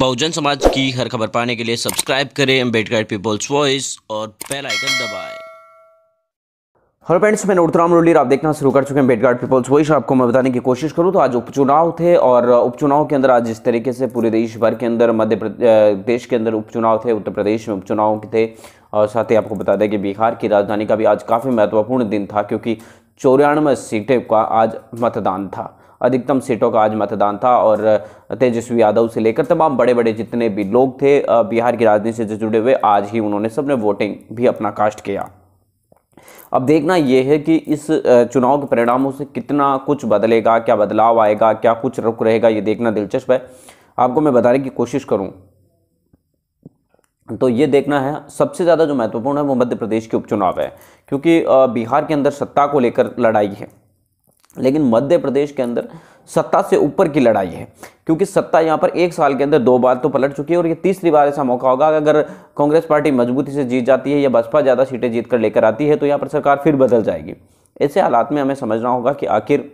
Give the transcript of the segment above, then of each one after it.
बहुजन समाज की हर खबर पाने के लिए सब्सक्राइब करें अम्बेडकर पीपल्स वॉइस और बेल आइकन दबाएं हेलो फ्रेंड्स मैं नोटराम रोलीर आप देखना शुरू कर चुके हैं बेटगार्ड पीपल्स वॉइस आपको मैं बताने की कोशिश करूं तो आज उपचुनाव थे और उपचुनाव के अंदर आज जिस तरीके से पूरे देश भर के अंदर मध्य देश के अंदर उपचुनाव थे उत्तर प्रदेश में उपचुनाव थे और साथ ही आपको बता दें कि बिहार की राजधानी का भी आज काफ़ी महत्वपूर्ण दिन था क्योंकि चौरानवे सीटें का आज मतदान था अधिकतम सीटों का आज मतदान था और तेजस्वी यादव से लेकर तमाम बड़े बड़े जितने भी लोग थे बिहार की राजनीति से जुड़े हुए आज ही उन्होंने सबने वोटिंग भी अपना कास्ट किया अब देखना यह है कि इस चुनाव के परिणामों से कितना कुछ बदलेगा क्या बदलाव आएगा क्या कुछ रुक रहेगा ये देखना दिलचस्प है आपको मैं बताने की कोशिश करूं तो ये देखना है सबसे ज़्यादा जो महत्वपूर्ण है वो मध्य प्रदेश के उपचुनाव है क्योंकि बिहार के अंदर सत्ता को लेकर लड़ाई है लेकिन मध्य प्रदेश के अंदर सत्ता से ऊपर की लड़ाई है क्योंकि सत्ता यहाँ पर एक साल के अंदर दो बार तो पलट चुकी है और ये तीसरी बार ऐसा मौका होगा अगर कांग्रेस पार्टी मजबूती से जीत जाती है या बसपा ज़्यादा सीटें जीत कर लेकर आती है तो यहाँ पर सरकार फिर बदल जाएगी ऐसे हालात में हमें समझना होगा कि आखिर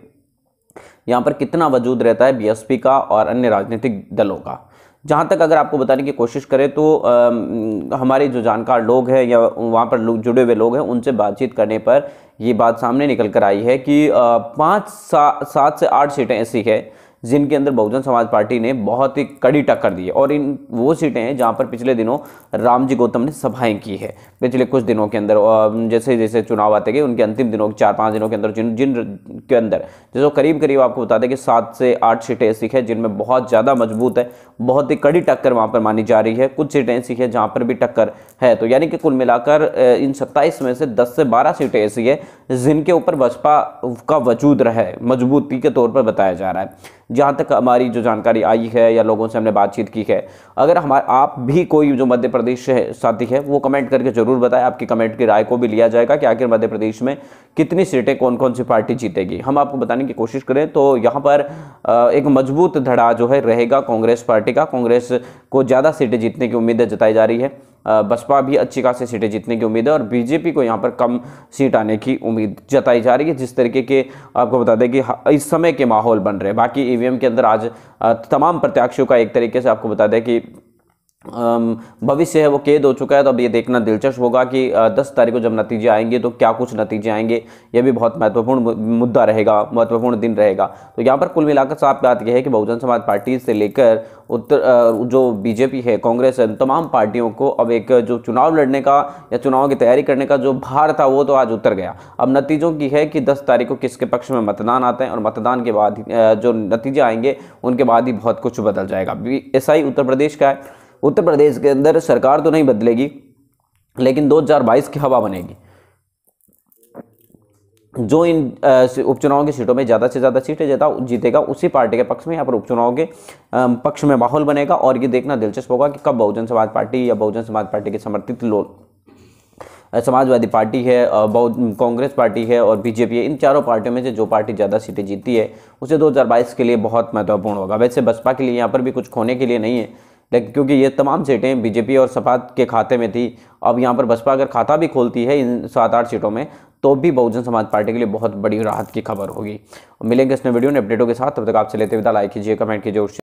यहाँ पर कितना वजूद रहता है बी का और अन्य राजनीतिक दलों का जहाँ तक अगर आपको बताने की कोशिश करें तो आ, हमारे जो जानकार लोग हैं या वहाँ पर लोग जुड़े हुए लोग हैं उनसे बातचीत करने पर ये बात सामने निकल कर आई है कि पाँच सा सात से आठ सीटें ऐसी है जिनके अंदर बहुजन समाज पार्टी ने बहुत ही कड़ी टक्कर दी है और इन वो सीटें हैं जहाँ पर पिछले दिनों रामजी गौतम ने सभाएं की है पिछले कुछ दिनों के अंदर जैसे जैसे चुनाव आते गए उनके अंतिम दिनों चार पाँच दिनों के अंदर जिन जिन के अंदर जैसे करीब करीब आपको बता दें कि सात से आठ सीटें ऐसी हैं जिनमें बहुत ज़्यादा मजबूत है बहुत ही कड़ी टक्कर वहाँ पर मानी जा रही है कुछ सीटें ऐसी है जहाँ पर भी टक्कर है तो यानी कि कुल मिलाकर इन सत्ताईस में से दस से बारह सीटें ऐसी है जिनके ऊपर बसपा का वजूद रहे मजबूती के तौर पर बताया जा रहा है जहाँ तक हमारी जो जानकारी आई है या लोगों से हमने बातचीत की है अगर हमारे आप भी कोई जो मध्य प्रदेश साथी है वो कमेंट करके ज़रूर बताएं आपकी कमेंट की राय को भी लिया जाएगा कि आखिर मध्य प्रदेश में कितनी सीटें कौन कौन सी पार्टी जीतेगी हम आपको बताने की कोशिश करें तो यहाँ पर एक मजबूत धड़ा जो है रहेगा कांग्रेस पार्टी का कांग्रेस को ज़्यादा सीटें जीतने की उम्मीदें जताई जा रही है बसपा भी अच्छी खासी सीटें जीतने की उम्मीद है और बीजेपी को यहाँ पर कम सीट आने की उम्मीद जताई जा रही है जिस तरीके के आपको बता दें कि इस समय के माहौल बन रहे हैं बाकी ईवीएम के अंदर आज तमाम प्रत्याशियों का एक तरीके से आपको बता दें कि भविष्य है वो कैद हो चुका है तो अब ये देखना दिलचस्प होगा कि दस तारीख को जब नतीजे आएंगे तो क्या कुछ नतीजे आएंगे ये भी बहुत महत्वपूर्ण मुद्दा रहेगा महत्वपूर्ण दिन रहेगा तो यहाँ पर कुल मिलाकर साफ बात यह है कि बहुजन समाज पार्टी से लेकर उत्तर जो बीजेपी है कांग्रेस है तमाम पार्टियों को अब एक जो चुनाव लड़ने का या चुनाव की तैयारी करने का जो भार था वो तो आज उतर गया अब नतीजों की है कि दस तारीख को किसके पक्ष में मतदान आते हैं और मतदान के बाद जो नतीजे आएंगे उनके बाद ही बहुत कुछ बदल जाएगा ही उत्तर प्रदेश का है उत्तर प्रदेश के अंदर सरकार तो नहीं बदलेगी लेकिन 2022 की हवा बनेगी जो इन उपचुनाव की सीटों में ज़्यादा से ज़्यादा सीटें जीता जीतेगा उसी पार्टी के पक्ष में यहाँ पर उपचुनाव के पक्ष में माहौल बनेगा और ये देखना दिलचस्प होगा कि कब बहुजन समाज पार्टी या बहुजन समाज पार्टी के समर्थित लोग समाजवादी पार्टी है बहुत कांग्रेस पार्टी है और बीजेपी है इन चारों पार्टियों में से जो पार्टी ज़्यादा सीटें जीती है उसे 2022 के लिए बहुत महत्वपूर्ण होगा वैसे बसपा के लिए यहाँ पर भी कुछ खोने के लिए नहीं है लेकिन क्योंकि ये तमाम सीटें बीजेपी और सपा के खाते में थी अब यहाँ पर बसपा अगर खाता भी खोलती है इन सात आठ सीटों में तो भी बहुजन समाज पार्टी के लिए बहुत बड़ी राहत की खबर होगी मिलेंगे इसमें वीडियो ने अपडेटों के साथ तब तक आपसे लेते विदा लाइक कीजिए कमेंट कीजिए